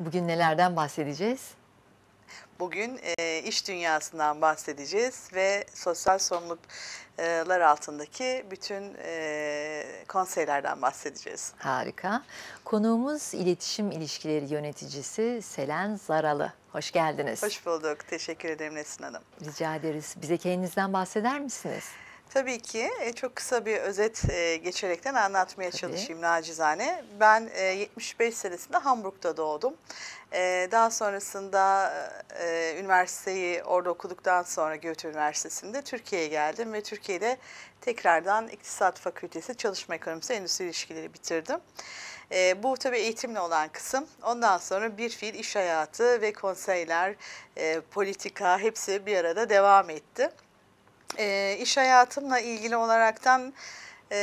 Bugün nelerden bahsedeceğiz? Bugün e, iş dünyasından bahsedeceğiz ve sosyal sorumluluklar altındaki bütün e, konseylerden bahsedeceğiz. Harika. Konuğumuz iletişim ilişkileri yöneticisi Selen Zaralı. Hoş geldiniz. Hoş bulduk. Teşekkür ederim Nesin Hanım. Rica ederiz. Bize kendinizden bahseder misiniz? Tabii ki. E, çok kısa bir özet e, geçerekten anlatmaya Tabii. çalışayım nacizane. Ben 75 e, senesinde Hamburg'da doğdum. Daha sonrasında üniversiteyi orada okuduktan sonra Göte Üniversitesi'nde Türkiye'ye geldim ve Türkiye'de tekrardan İktisat Fakültesi Çalışma Ekonomisi Endüstri İlişkileri bitirdim. E, bu tabii eğitimle olan kısım. Ondan sonra bir fiil iş hayatı ve konseyler, e, politika hepsi bir arada devam etti. E, iş hayatımla ilgili olaraktan e,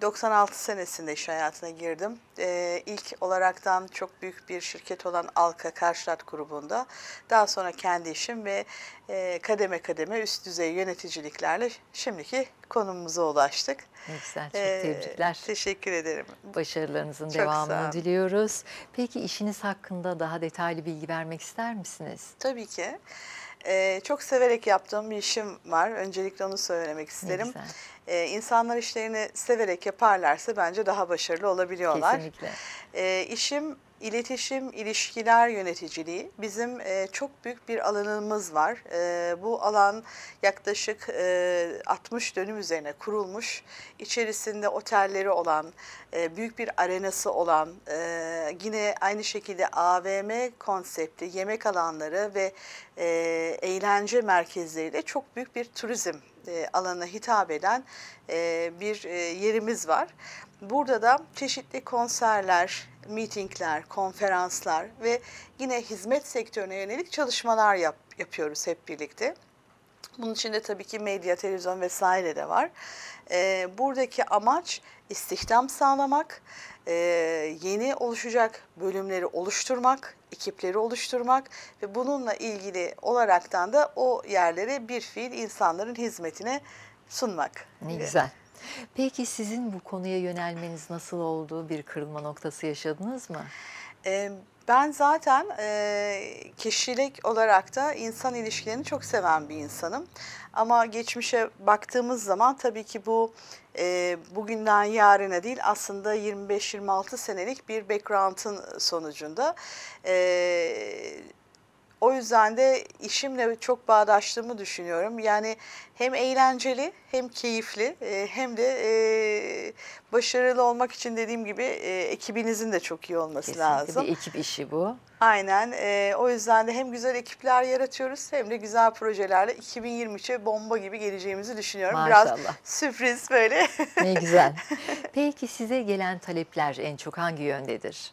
96 senesinde iş hayatına girdim. E, ilk olaraktan çok büyük bir şirket olan Alka Karşılat grubunda. Daha sonra kendi işim ve e, kademe kademe üst düzey yöneticiliklerle şimdiki konumumuza ulaştık. Ne güzel, çok ee, tebrikler. Teşekkür ederim. Başarılarınızın çok devamını diliyoruz. Peki işiniz hakkında daha detaylı bilgi vermek ister misiniz? Tabii ki. Ee, çok severek yaptığım bir işim var. Öncelikle onu söylemek isterim. Ne Ee, insanlar işlerini severek yaparlarsa bence daha başarılı olabiliyorlar. Kesinlikle. Ee, işim İletişim, ilişkiler yöneticiliği bizim e, çok büyük bir alanımız var. E, bu alan yaklaşık e, 60 dönüm üzerine kurulmuş. İçerisinde otelleri olan, e, büyük bir arenası olan, e, yine aynı şekilde AVM konsepti, yemek alanları ve e, eğlence merkezleriyle çok büyük bir turizm e, alana hitap eden e, bir e, yerimiz var. Burada da çeşitli konserler, mitingler, konferanslar ve yine hizmet sektörüne yönelik çalışmalar yap, yapıyoruz hep birlikte. Bunun içinde tabii ki medya, televizyon vesaire de var. E, buradaki amaç istihdam sağlamak, e, yeni oluşacak bölümleri oluşturmak, ekipleri oluşturmak ve bununla ilgili olaraktan da o yerlere bir fiil insanların hizmetine sunmak. Ne güzel. Peki sizin bu konuya yönelmeniz nasıl oldu? Bir kırılma noktası yaşadınız mı? ben zaten e, kişilik olarak da insan ilişkilerini çok seven bir insanım. Ama geçmişe baktığımız zaman tabii ki bu bugünden yarına değil aslında 25-26 senelik bir background'ın sonucunda... O yüzden de işimle çok bağdaştığımı düşünüyorum. Yani hem eğlenceli hem keyifli e, hem de e, başarılı olmak için dediğim gibi e, ekibinizin de çok iyi olması Kesinlikle lazım. bir ekip işi bu. Aynen. o yüzden de hem güzel ekipler yaratıyoruz hem de güzel projelerle 2023'e bomba gibi geleceğimizi düşünüyorum. Maşallah. Biraz sürpriz böyle. Ne güzel. Peki size gelen talepler en çok hangi yöndedir?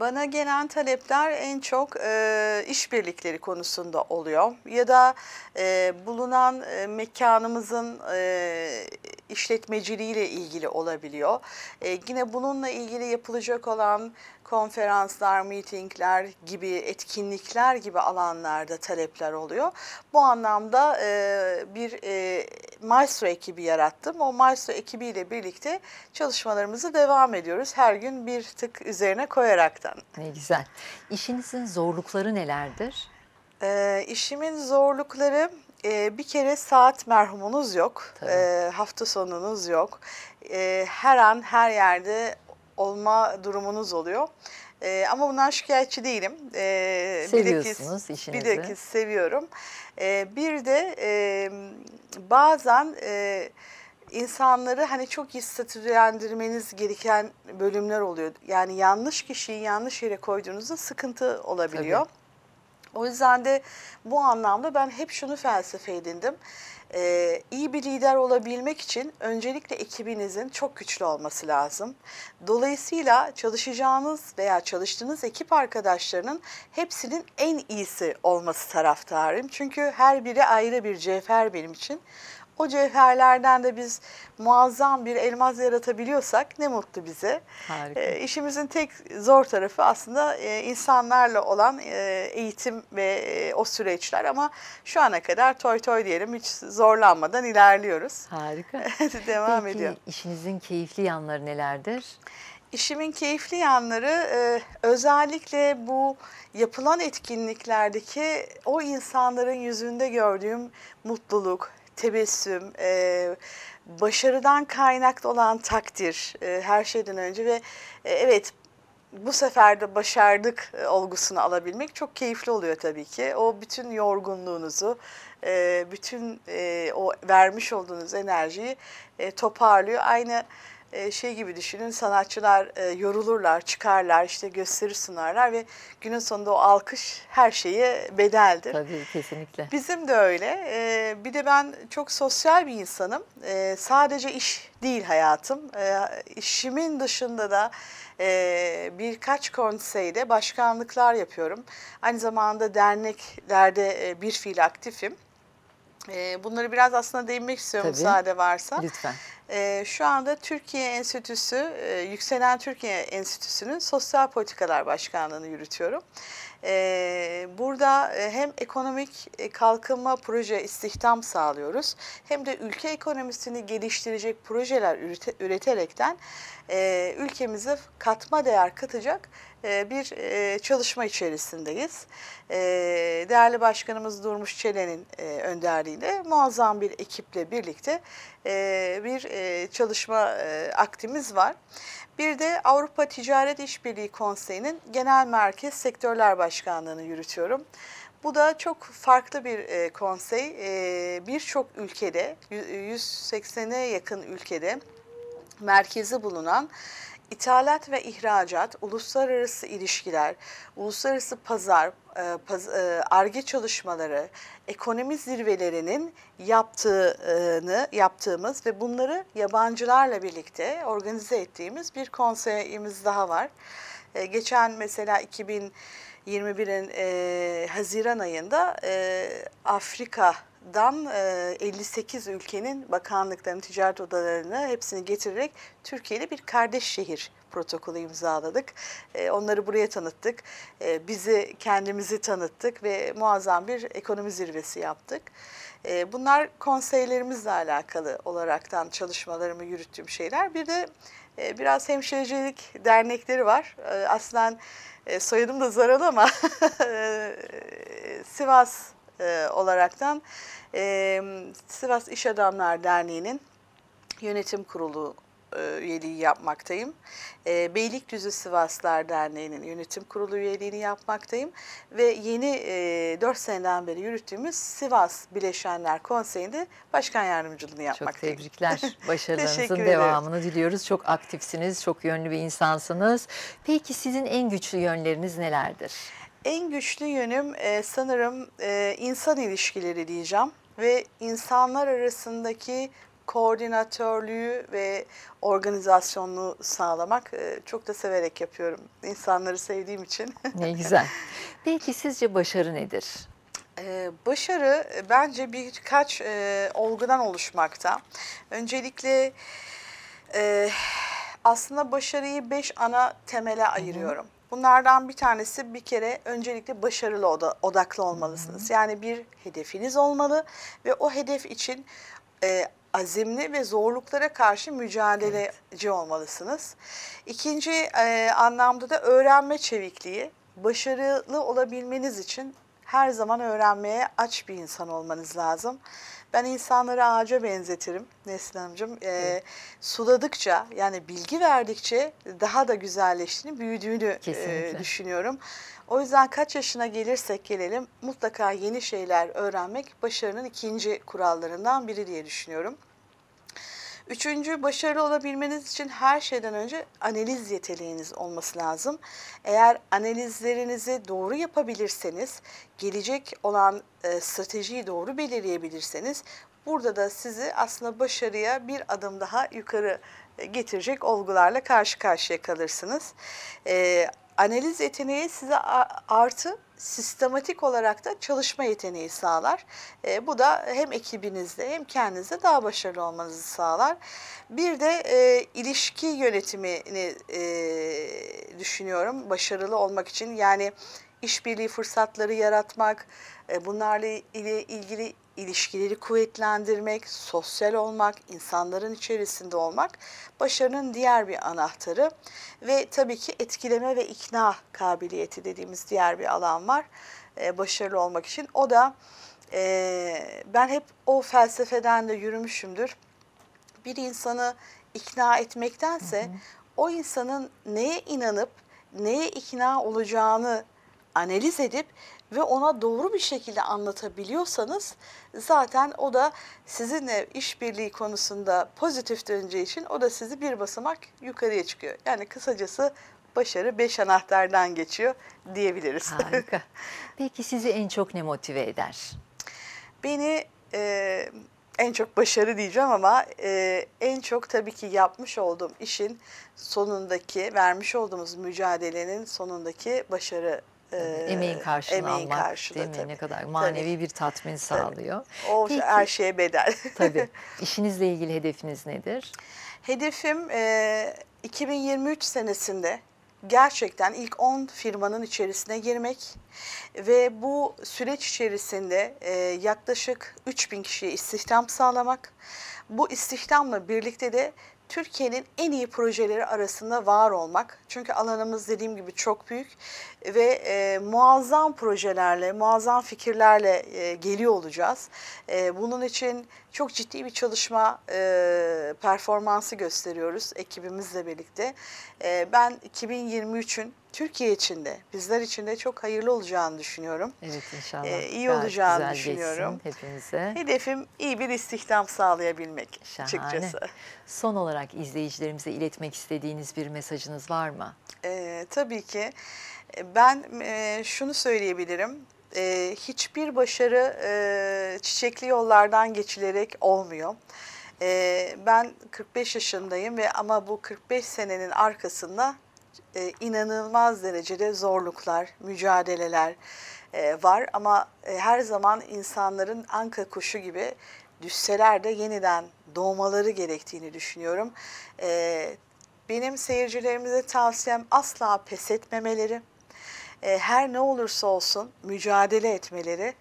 Bana gelen talepler en çok e, işbirlikleri konusunda oluyor ya da e, bulunan e, mekanımızın e, işletmeciliğiyle ilgili olabiliyor. E, yine bununla ilgili yapılacak olan konferanslar, meetingler gibi etkinlikler gibi alanlarda talepler oluyor. Bu anlamda e, bir e, Maestro ekibi yarattım. O Maestro ekibiyle birlikte çalışmalarımızı devam ediyoruz. Her gün bir tık üzerine koyaraktan. Ne güzel. İşinizin zorlukları nelerdir? E, işimin zorlukları e, bir kere saat merhumunuz yok. E, hafta sonunuz yok. E, her an her yerde olma durumunuz oluyor. E, ama bundan şikayetçi değilim. E, Seviyorsunuz bilakis, işinizi. Bilakis seviyorum. E, bir de e, bazen e, insanları hani çok iyi statülendirmeniz gereken bölümler oluyor. Yani yanlış kişiyi yanlış yere koyduğunuzda sıkıntı olabiliyor. Tabii. O yüzden de bu anlamda ben hep şunu felsefe edindim. Ee, iyi bir lider olabilmek için öncelikle ekibinizin çok güçlü olması lazım. Dolayısıyla çalışacağınız veya çalıştığınız ekip arkadaşlarının hepsinin en iyisi olması taraftarıyım. Çünkü her biri ayrı bir cevher benim için. O cevherlerden de biz muazzam bir elmas yaratabiliyorsak ne mutlu bize. Harika. E, işimizin tek zor tarafı aslında e, insanlarla olan e, eğitim ve e, o süreçler ama şu ana kadar toy toy diyelim hiç zorlanmadan ilerliyoruz. Harika. Devam Peki, ediyor. İşinizin keyifli yanları nelerdir? İşimin keyifli yanları e, özellikle bu yapılan etkinliklerdeki o insanların yüzünde gördüğüm mutluluk, tebessüm, e, başarıdan kaynaklı olan takdir e, her şeyden önce ve e, evet bu sefer de başardık e, olgusunu alabilmek çok keyifli oluyor tabii ki. O bütün yorgunluğunuzu, e, bütün e, o vermiş olduğunuz enerjiyi toparlıyor. Aynı e, şey gibi düşünün sanatçılar e, yorulurlar, çıkarlar, işte gösteri sunarlar ve günün sonunda o alkış her şeyi bedeldir. Tabii kesinlikle. Bizim de öyle. E, bir de ben çok sosyal bir insanım. Sadece iş değil hayatım. İşimin dışında da birkaç konseyde başkanlıklar yapıyorum. Aynı zamanda derneklerde bir fiil aktifim. Ee, bunları biraz aslında değinmek istiyorum Tabii. müsaade varsa. Lütfen. Ee, şu anda Türkiye Enstitüsü, e, Yükselen Türkiye Enstitüsü'nün Sosyal Politikalar Başkanlığı'nı yürütüyorum. Burada e, hem ekonomik e, kalkınma proje istihdam sağlıyoruz hem de ülke ekonomisini geliştirecek projeler üreterekten ülkemize katma değer katacak bir çalışma içerisindeyiz. Değerli Başkanımız Durmuş Çelen'in önderliğiyle muazzam bir ekiple birlikte bir çalışma aktimiz var. Bir de Avrupa Ticaret İşbirliği Konseyi'nin Genel Merkez Sektörler Başkanlığı'nı yürütüyorum. Bu da çok farklı bir e, konsey. E, Birçok ülkede, 180'e yakın ülkede merkezi bulunan İthalat ve ihracat, uluslararası ilişkiler, uluslararası pazar, e, e, arge çalışmaları, ekonomi zirvelerinin yaptığını yaptığımız ve bunları yabancılarla birlikte organize ettiğimiz bir konseyimiz daha var. E, geçen mesela 2000 21'in e, Haziran ayında e, Afrika'dan e, 58 ülkenin bakanlıklarını, ticaret odalarını hepsini getirerek Türkiye'de bir kardeş şehir protokolü imzaladık. E, onları buraya tanıttık. E, bizi kendimizi tanıttık ve muazzam bir ekonomi zirvesi yaptık. E, bunlar konseylerimizle alakalı olaraktan çalışmalarımı yürüttüğüm şeyler. Bir de ee, biraz hemşirecilik dernekleri var. Ee, Aslında e, soyadım da zaralı ama e, Sivas e, olaraktan Sivas İş Adamlar Derneği'nin yönetim kurulu e, üyeliği yapmaktayım. E, Beylikdüzü Sivaslar Derneği'nin yönetim kurulu üyeliğini yapmaktayım. Ve yeni e, 4 seneden beri yürüttüğümüz Sivas Bileşenler Konseyi'nde başkan yardımcılığını yapmaktayım. Çok tebrikler. Başarılarınızın devamını diliyoruz. Çok aktifsiniz, çok yönlü bir insansınız. Peki sizin en güçlü yönleriniz nelerdir? En güçlü yönüm e, sanırım e, insan ilişkileri diyeceğim ve insanlar arasındaki koordinatörlüğü ve organizasyonluğu sağlamak e, çok da severek yapıyorum. İnsanları sevdiğim için. Ne güzel. Peki sizce başarı nedir? E, başarı e, bence birkaç olgudan oluşmakta. Öncelikle aslında başarıyı beş ana temele ayırıyorum. Bunlardan bir tanesi bir kere öncelikle başarılı odaklı olmalısınız. Yani bir hedefiniz olmalı ve o hedef için azimli ve zorluklara karşı mücadeleci evet. olmalısınız. İkinci e, anlamda da öğrenme çevikliği. Başarılı olabilmeniz için her zaman öğrenmeye aç bir insan olmanız lazım. Ben insanları ağaca benzetirim Neslihan Hanımcığım. E, Suladıkça yani bilgi verdikçe daha da güzelleştiğini, büyüdüğünü e, düşünüyorum. Kesinlikle o yüzden kaç yaşına gelirsek gelelim mutlaka yeni şeyler öğrenmek başarının ikinci kurallarından biri diye düşünüyorum. Üçüncü, başarılı olabilmeniz için her şeyden önce analiz yeteneğiniz olması lazım. Eğer analizlerinizi doğru yapabilirseniz, gelecek olan e, stratejiyi doğru belirleyebilirseniz, burada da sizi aslında başarıya bir adım daha yukarı e, getirecek olgularla karşı karşıya kalırsınız. E, analiz yeteneği size artı sistematik olarak da çalışma yeteneği sağlar. E, bu da hem ekibinizde hem kendinizde daha başarılı olmanızı sağlar. Bir de e, ilişki yönetimini e, düşünüyorum başarılı olmak için. Yani işbirliği fırsatları yaratmak, e, bunlarla ilgili ilişkileri kuvvetlendirmek, sosyal olmak, insanların içerisinde olmak başarının diğer bir anahtarı ve tabii ki etkileme ve ikna kabiliyeti dediğimiz diğer bir alan var e, başarılı olmak için. O da e, ben hep o felsefeden de yürümüşümdür. Bir insanı ikna etmektense hı hı. o insanın neye inanıp neye ikna olacağını analiz edip ve ona doğru bir şekilde anlatabiliyorsanız zaten o da sizinle işbirliği konusunda pozitif döneceği için o da sizi bir basamak yukarıya çıkıyor. Yani kısacası başarı beş anahtardan geçiyor diyebiliriz. Harika. Peki sizi en çok ne motive eder? Beni e, en çok başarı diyeceğim ama e, en çok tabii ki yapmış olduğum işin sonundaki, vermiş olduğumuz mücadelenin sonundaki başarı e, emeğin karşılığını emeğin almak karşılığı, değil mi? Tabii. Ne kadar manevi tabii. bir tatmin sağlıyor. Tabii. O Peki, her şeye bedel. tabii. İşinizle ilgili hedefiniz nedir? Hedefim e, 2023 senesinde gerçekten ilk 10 firmanın içerisine girmek ve bu süreç içerisinde e, yaklaşık 3000 kişiye istihdam sağlamak. Bu istihdamla birlikte de Türkiye'nin en iyi projeleri arasında var olmak. Çünkü alanımız dediğim gibi çok büyük ve e, muazzam projelerle, muazzam fikirlerle e, geliyor olacağız. E, bunun için çok ciddi bir çalışma e, performansı gösteriyoruz ekibimizle birlikte. E, ben 2023'ün Türkiye için de bizler için de çok hayırlı olacağını düşünüyorum. Evet inşallah. Ee, iyi Gayet olacağını güzel düşünüyorum. hepimize. Hedefim iyi bir istihdam sağlayabilmek Şahane. açıkçası. Son olarak izleyicilerimize iletmek istediğiniz bir mesajınız var mı? Ee, tabii ki. Ee, ben e, şunu söyleyebilirim e, hiçbir başarı e, çiçekli yollardan geçilerek olmuyor. E, ben 45 yaşındayım ve ama bu 45 senenin arkasında e, inanılmaz derecede zorluklar, mücadeleler e, var ama e, her zaman insanların anka kuşu gibi düşseler de yeniden doğmaları gerektiğini düşünüyorum. benim seyircilerimize tavsiyem asla pes etmemeleri, her ne olursa olsun mücadele etmeleri.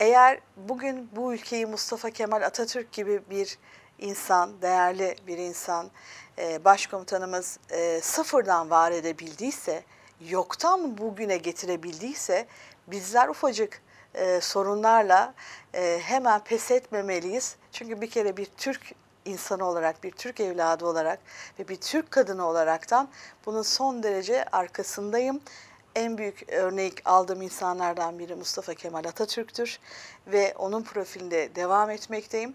Eğer bugün bu ülkeyi Mustafa Kemal Atatürk gibi bir insan, değerli bir insan e, başkomutanımız e, sıfırdan var edebildiyse, yoktan bugüne getirebildiyse bizler ufacık e, sorunlarla hemen pes etmemeliyiz. Çünkü bir kere bir Türk insanı olarak, bir Türk evladı olarak ve bir Türk kadını olaraktan bunun son derece arkasındayım. En büyük örnek aldığım insanlardan biri Mustafa Kemal Atatürk'tür ve onun profilinde devam etmekteyim.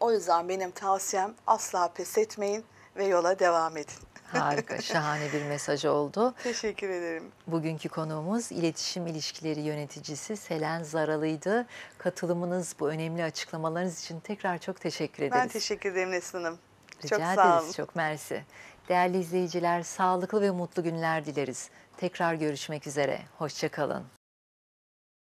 O yüzden benim tavsiyem asla pes etmeyin ve yola devam edin. Harika, şahane bir mesaj oldu. Teşekkür ederim. Bugünkü konuğumuz iletişim ilişkileri yöneticisi Selen Zaralı'ydı. Katılımınız, bu önemli açıklamalarınız için tekrar çok teşekkür ederiz. Ben teşekkür ederim Nesrin Hanım. Rica çok sağ olun. çok mersi. Değerli izleyiciler, sağlıklı ve mutlu günler dileriz. Tekrar görüşmek üzere, hoşçakalın.